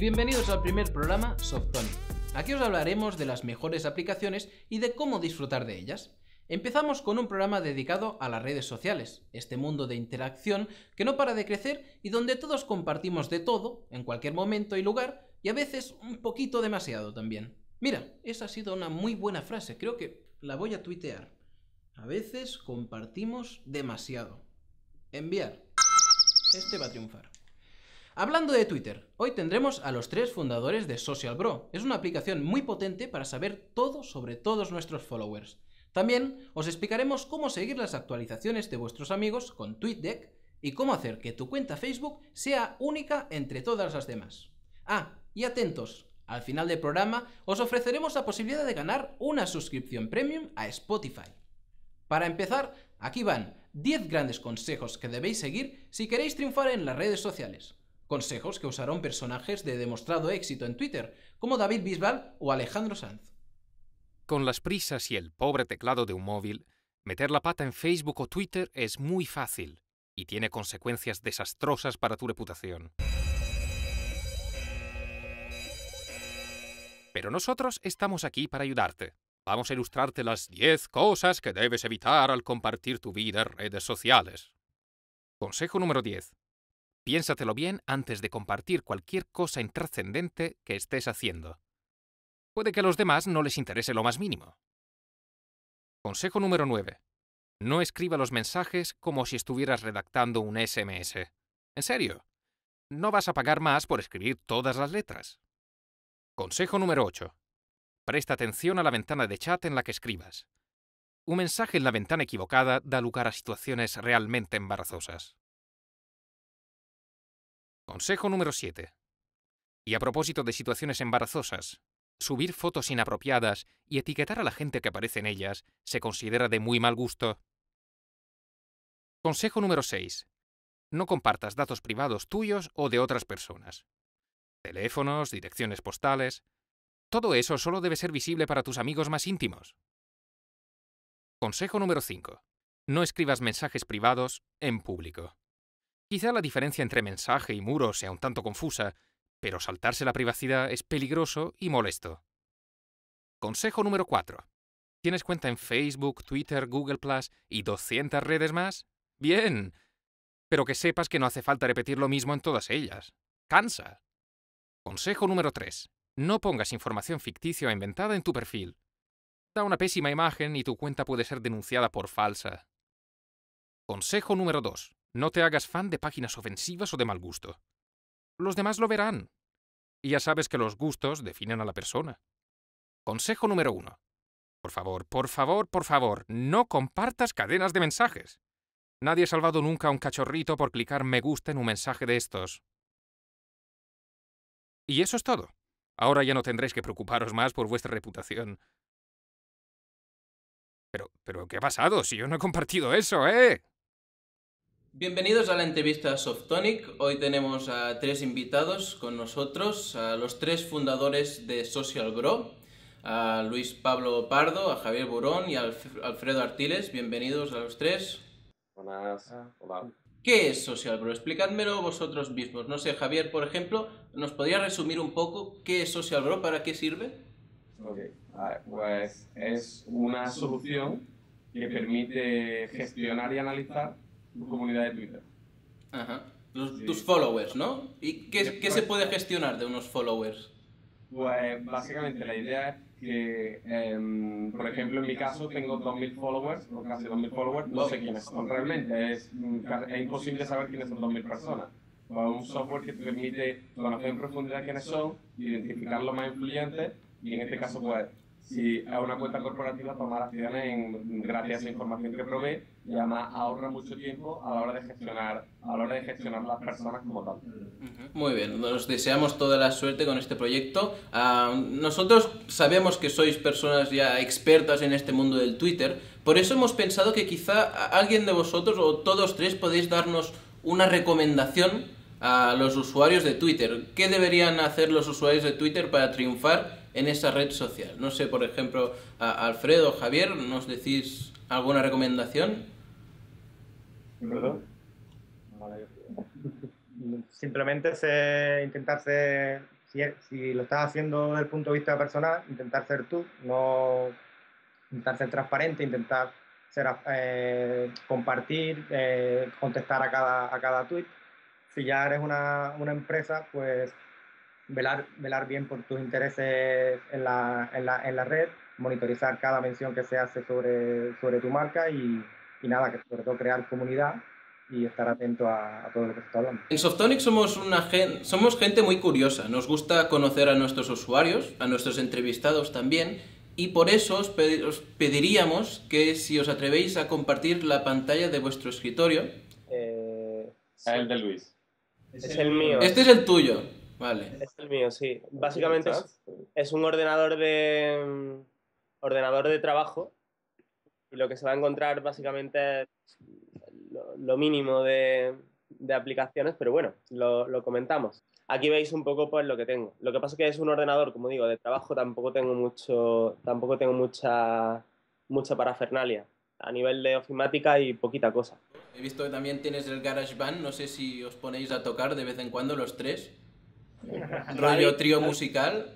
bienvenidos al primer programa Softonic. Aquí os hablaremos de las mejores aplicaciones y de cómo disfrutar de ellas. Empezamos con un programa dedicado a las redes sociales, este mundo de interacción que no para de crecer y donde todos compartimos de todo, en cualquier momento y lugar, y a veces un poquito demasiado también. Mira, esa ha sido una muy buena frase, creo que la voy a tuitear. A veces compartimos demasiado. Enviar. Este va a triunfar. Hablando de Twitter, hoy tendremos a los tres fundadores de Social Bro. Es una aplicación muy potente para saber todo sobre todos nuestros followers. También os explicaremos cómo seguir las actualizaciones de vuestros amigos con TweetDeck y cómo hacer que tu cuenta Facebook sea única entre todas las demás. Ah, y atentos, al final del programa os ofreceremos la posibilidad de ganar una suscripción premium a Spotify. Para empezar, aquí van 10 grandes consejos que debéis seguir si queréis triunfar en las redes sociales consejos que usaron personajes de demostrado éxito en Twitter, como David Bisbal o Alejandro Sanz. Con las prisas y el pobre teclado de un móvil, meter la pata en Facebook o Twitter es muy fácil y tiene consecuencias desastrosas para tu reputación. Pero nosotros estamos aquí para ayudarte. Vamos a ilustrarte las 10 cosas que debes evitar al compartir tu vida en redes sociales. Consejo número 10. Piénsatelo bien antes de compartir cualquier cosa intrascendente que estés haciendo. Puede que a los demás no les interese lo más mínimo. Consejo número 9. No escriba los mensajes como si estuvieras redactando un SMS. En serio, no vas a pagar más por escribir todas las letras. Consejo número 8. Presta atención a la ventana de chat en la que escribas. Un mensaje en la ventana equivocada da lugar a situaciones realmente embarazosas. Consejo número 7. Y a propósito de situaciones embarazosas, subir fotos inapropiadas y etiquetar a la gente que aparece en ellas se considera de muy mal gusto. Consejo número 6. No compartas datos privados tuyos o de otras personas. Teléfonos, direcciones postales. Todo eso solo debe ser visible para tus amigos más íntimos. Consejo número 5. No escribas mensajes privados en público. Quizá la diferencia entre mensaje y muro sea un tanto confusa, pero saltarse la privacidad es peligroso y molesto. Consejo número 4. ¿Tienes cuenta en Facebook, Twitter, Google Plus y 200 redes más? Bien, pero que sepas que no hace falta repetir lo mismo en todas ellas. Cansa. Consejo número 3. No pongas información ficticia o inventada en tu perfil. Da una pésima imagen y tu cuenta puede ser denunciada por falsa. Consejo número 2. No te hagas fan de páginas ofensivas o de mal gusto. Los demás lo verán. Y ya sabes que los gustos definen a la persona. Consejo número uno. Por favor, por favor, por favor, no compartas cadenas de mensajes. Nadie ha salvado nunca a un cachorrito por clicar me gusta en un mensaje de estos. Y eso es todo. Ahora ya no tendréis que preocuparos más por vuestra reputación. Pero, pero, ¿qué ha pasado? Si yo no he compartido eso, ¿eh? Bienvenidos a la entrevista Softonic. Hoy tenemos a tres invitados con nosotros, a los tres fundadores de Social Grow, a Luis Pablo Pardo, a Javier Burón y a Alfredo Artiles. Bienvenidos a los tres. Buenas. Hola. ¿Qué es Social Grow? Explicádmelo vosotros mismos. No sé, Javier, por ejemplo, ¿nos podría resumir un poco qué es Social Grow, para qué sirve? pues es una solución que permite gestionar y analizar tu comunidad de Twitter. Tus followers, ¿no? ¿Y qué, se puede gestionar de unos followers? Pues básicamente la idea es que, em, por ejemplo, en mi caso tengo 2.000 followers, o casi 2.000 followers, no sé quiénes son realmente, es, es imposible saber quiénes son 2.000 personas pues, un software que te permite conocer en profundidad quiénes son, identificar los más influyentes y en este caso pues si a una cuenta corporativa tomar acciones en, gracias a la información que provee y además ahorra mucho tiempo a la hora de gestionar, a la hora de gestionar las personas como tal. Muy bien, nos deseamos toda la suerte con este proyecto. Ah, nosotros sabemos que sois personas ya expertas en este mundo del Twitter, por eso hemos pensado que quizá alguien de vosotros o todos tres podéis darnos una recomendación a los usuarios de Twitter. ¿Qué deberían hacer los usuarios de Twitter para triunfar en esa red social. No sé, por ejemplo, Alfredo, Javier, ¿nos decís alguna recomendación? Simplemente se, eh, intentar ser, si, lo estás haciendo desde el punto de vista personal, intentar ser tú, no intentar ser transparente, intentar ser, eh, compartir, eh, contestar a cada, a cada tweet. Si ya eres una empresa, pues velar, velar bien por tus intereses en la, en la, en la red, monitorizar cada mención que se hace sobre, sobre tu marca y, y nada, que sobre todo crear comunidad y estar atento a, todo lo que se está hablando. En Softonic somos, una somos gente muy curiosa, nos gusta conocer a nuestros usuarios, a nuestros entrevistados también, y por eso os, pediríamos que si os atrevéis a compartir la pantalla de vuestro escritorio. Eh, ah, el de Luis. Es el mío. Este es el tuyo. Este es el mío, sí. Básicamente es, un ordenador de mm, ordenador de trabajo y lo que se va a encontrar básicamente es lo, mínimo de, aplicaciones, pero bueno, lo, comentamos. Aquí veis un poco pues lo que tengo. Lo que pasa es que es un ordenador, como digo, de trabajo tampoco tengo mucho, tampoco tengo mucha mucha parafernalia a nivel de ofimática y poquita cosa. He visto que también tienes el GarageBand, no sé si os ponéis a tocar de vez en cuando los tres. rollo trío musical.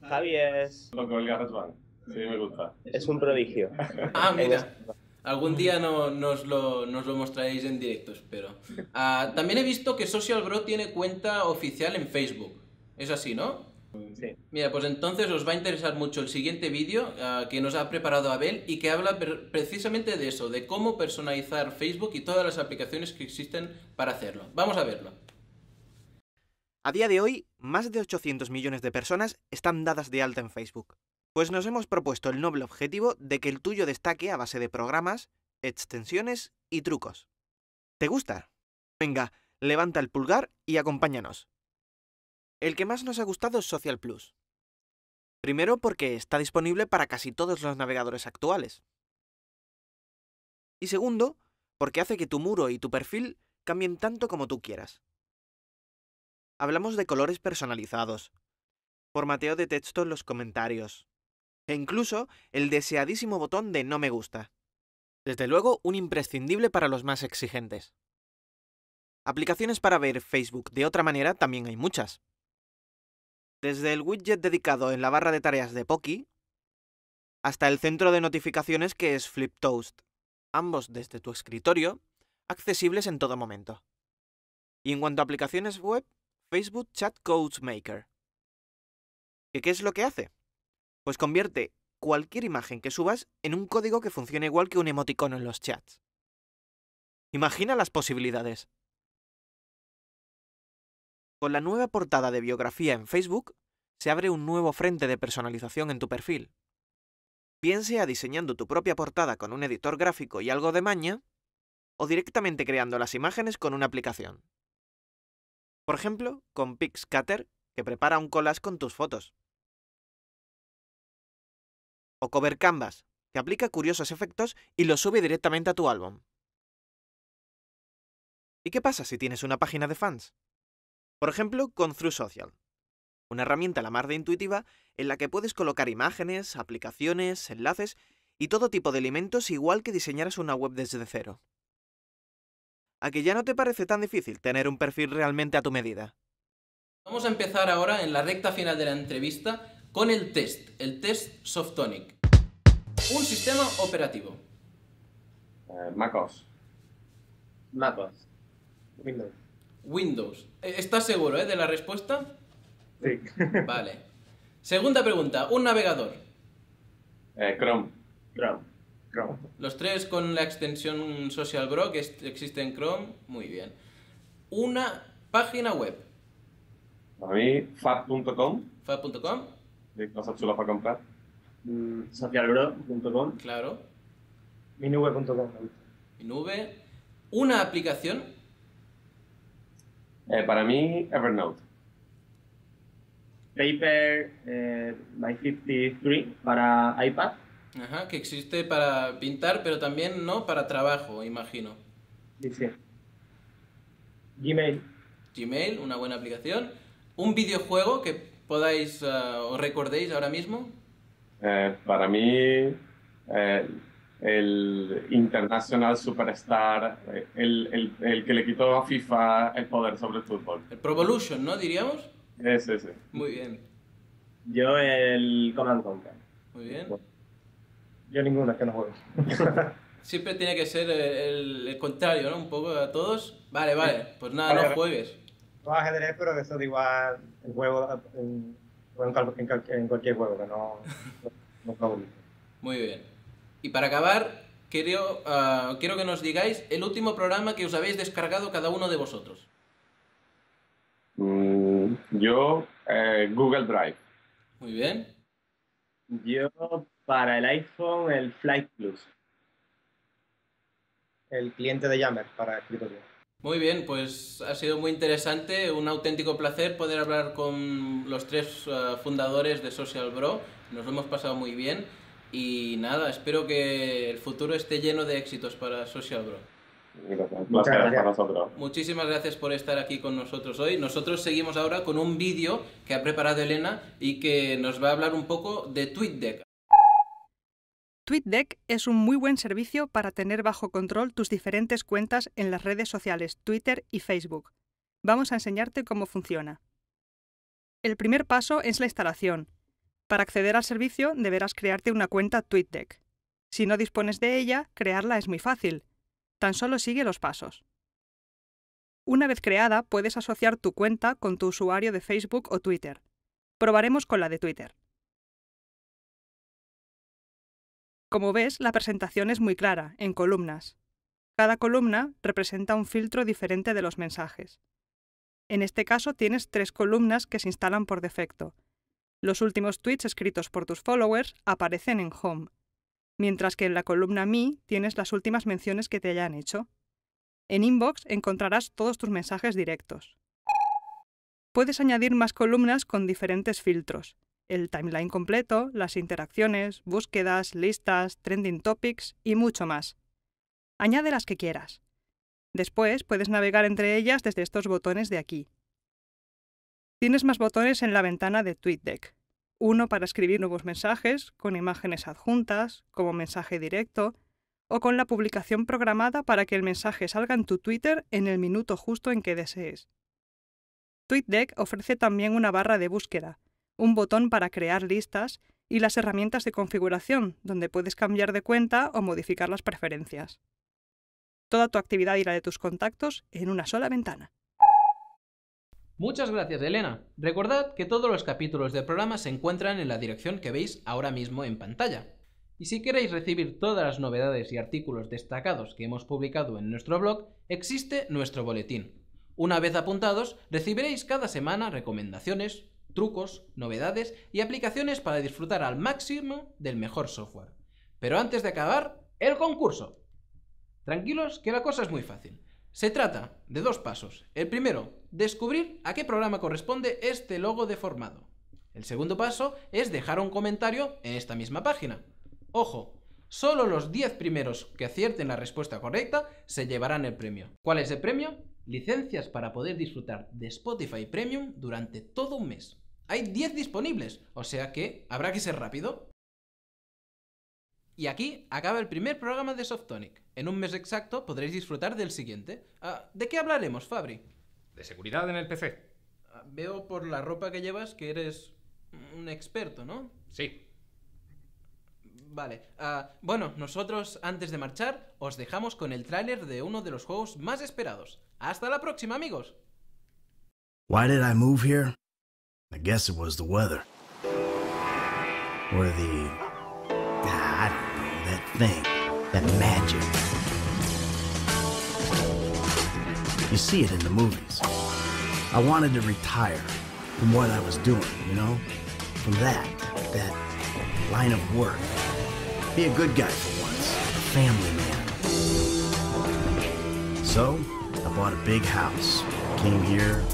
Javier es. Sí, me gusta. Es un prodigio. Ah, mira. Algún día no, nos, lo, nos mostraréis en directo, pero ah, también he visto que Social Bro tiene cuenta oficial en Facebook. Es así, ¿no? Sí. Mira, pues entonces os va a interesar mucho el siguiente vídeo ah, que nos ha preparado Abel y que habla precisamente de eso, de cómo personalizar Facebook y todas las aplicaciones que existen para hacerlo. Vamos a verlo. A día de hoy, más de 800 millones de personas están dadas de alta en Facebook. Pues nos hemos propuesto el noble objetivo de que el tuyo destaque a base de programas, extensiones y trucos. ¿Te gusta? Venga, levanta el pulgar y acompáñanos. El que más nos ha gustado es Social Plus. Primero porque está disponible para casi todos los navegadores actuales. Y segundo, porque hace que tu muro y tu perfil cambien tanto como tú quieras hablamos de colores personalizados, formateo de texto en los comentarios, e incluso el deseadísimo botón de no me gusta. Desde luego, un imprescindible para los más exigentes. Aplicaciones para ver Facebook de otra manera también hay muchas. Desde el widget dedicado en la barra de tareas de Pocky, hasta el centro de notificaciones que es FlipToast, ambos desde tu escritorio, accesibles en todo momento. Y en cuanto a aplicaciones web, Facebook Chat Code Maker. qué es lo que hace? Pues convierte cualquier imagen que subas en un código que funcione igual que un emoticono en los chats. Imagina las posibilidades. Con la nueva portada de biografía en Facebook, se abre un nuevo frente de personalización en tu perfil. Piense a diseñando tu propia portada con un editor gráfico y algo de maña, o directamente creando las imágenes con una aplicación. Por ejemplo, con Pixcatter, que prepara un collage con tus fotos. O Cover Canvas, que aplica curiosos efectos y los sube directamente a tu álbum. ¿Y qué pasa si tienes una página de fans? Por ejemplo, con Through una herramienta la más de intuitiva en la que puedes colocar imágenes, aplicaciones, enlaces y todo tipo de elementos igual que diseñaras una web desde cero a que ya no te parece tan difícil tener un perfil realmente a tu medida. Vamos a empezar ahora en la recta final de la entrevista con el test, el test Softonic. Un sistema operativo. Eh, MacOS. MacOS. Windows. Windows. Eh, ¿Estás seguro eh, de la respuesta? Sí. vale. Segunda pregunta, un navegador. Chrome. Chrome. Los tres con la extensión Social Bro que existe en Chrome, muy bien. Una página web. Para mí, fab.com. Fab.com. De cosas chulas para comprar. Mm, Socialbro.com. Claro. Minube.com. Minube. Una aplicación. Eh, para mí, Evernote. Paper eh, my 53 para iPad. Ajá, que existe para pintar, pero también no para trabajo, imagino. Dice. Gmail. Gmail, una buena aplicación. ¿Un videojuego que podáis ah, o recordéis ahora mismo? Eh, para mí, eh, el International Superstar, eh, el, que le quitó a FIFA el poder sobre el fútbol. El Provolution, ¿no? Diríamos. Sí, sí, sí. Muy bien. Yo el Command Muy bien yo ninguna, que no juego. Siempre tiene que ser el, contrario, ¿no? Un poco a todos. Vale, vale, pues nada, no juegues. No ajedrez, pero eso de igual, juego en, cualquier juego, que no, Muy bien. Y para acabar, quiero, ah, quiero que nos digáis el último programa que os habéis descargado cada uno de vosotros. Mm, yo, eh, Google Drive. Muy bien. Yo para el iPhone el Flight Plus. El cliente de Yammer para escritorio. Muy bien, pues ha sido muy interesante, un auténtico placer poder hablar con los tres eh, fundadores de Social Bro. Nos lo hemos pasado muy bien y nada, espero que el futuro esté lleno de éxitos para Social Bro. Gracias. Muchas gracias. Nosotros. Muchísimas gracias por estar aquí con nosotros hoy. Nosotros seguimos ahora con un vídeo que ha preparado Elena y que nos va a hablar un poco de TweetDeck. TweetDeck es un muy buen servicio para tener bajo control tus diferentes cuentas en las redes sociales Twitter y Facebook. Vamos a enseñarte cómo funciona. El primer paso es la instalación. Para acceder al servicio deberás crearte una cuenta TweetDeck. Si no dispones de ella, crearla es muy fácil. Tan solo sigue los pasos. Una vez creada, puedes asociar tu cuenta con tu usuario de Facebook o Twitter. Probaremos con la de Twitter. Como ves, la presentación es muy clara, en columnas. Cada columna representa un filtro diferente de los mensajes. En este caso tienes tres columnas que se instalan por defecto. Los últimos tweets escritos por tus followers aparecen en Home, mientras que en la columna Me tienes las últimas menciones que te hayan hecho. En Inbox encontrarás todos tus mensajes directos. Puedes añadir más columnas con diferentes filtros el timeline completo, las interacciones, búsquedas, listas, trending topics y mucho más. Añade las que quieras. Después puedes navegar entre ellas desde estos botones de aquí. Tienes más botones en la ventana de TweetDeck. Uno para escribir nuevos mensajes con imágenes adjuntas, como mensaje directo, o con la publicación programada para que el mensaje salga en tu Twitter en el minuto justo en que desees. TweetDeck ofrece también una barra de búsqueda, un botón para crear listas y las herramientas de configuración, donde puedes cambiar de cuenta o modificar las preferencias. Toda tu actividad y la de tus contactos en una sola ventana. Muchas gracias, Elena. Recordad que todos los capítulos del programa se encuentran en la dirección que veis ahora mismo en pantalla. Y si queréis recibir todas las novedades y artículos destacados que hemos publicado en nuestro blog, existe nuestro boletín. Una vez apuntados, recibiréis cada semana recomendaciones, trucos, novedades y aplicaciones para disfrutar al máximo del mejor software. Pero antes de acabar, el concurso. Tranquilos, que la cosa es muy fácil. Se trata de dos pasos. El primero, descubrir a qué programa corresponde este logo deformado. El segundo paso es dejar un comentario en esta misma página. Ojo, solo los 10 primeros que acierten la respuesta correcta se llevarán el premio. ¿Cuál es el premio? Licencias para poder disfrutar de Spotify Premium durante todo un mes. Hay 10 disponibles, o sea que habrá que ser rápido. Y aquí acaba el primer programa de Softonic. En un mes exacto podréis disfrutar del siguiente. Ah, ¿De qué hablaremos, Fabri? De seguridad en el PC. Ah, veo por la ropa que llevas que eres un experto, ¿no? Sí. Vale. Ah, bueno, nosotros antes de marchar os dejamos con el tráiler de uno de los juegos más esperados. Hasta la próxima, amigos. Why did I move here? I guess it was the weather. Or the. Ah, I don't know, that thing. That magic. You see it in the movies. I wanted to retire from what I was doing, you know? From that, that line of work. Be a good guy for once, a family man. So, I bought a big house, came here,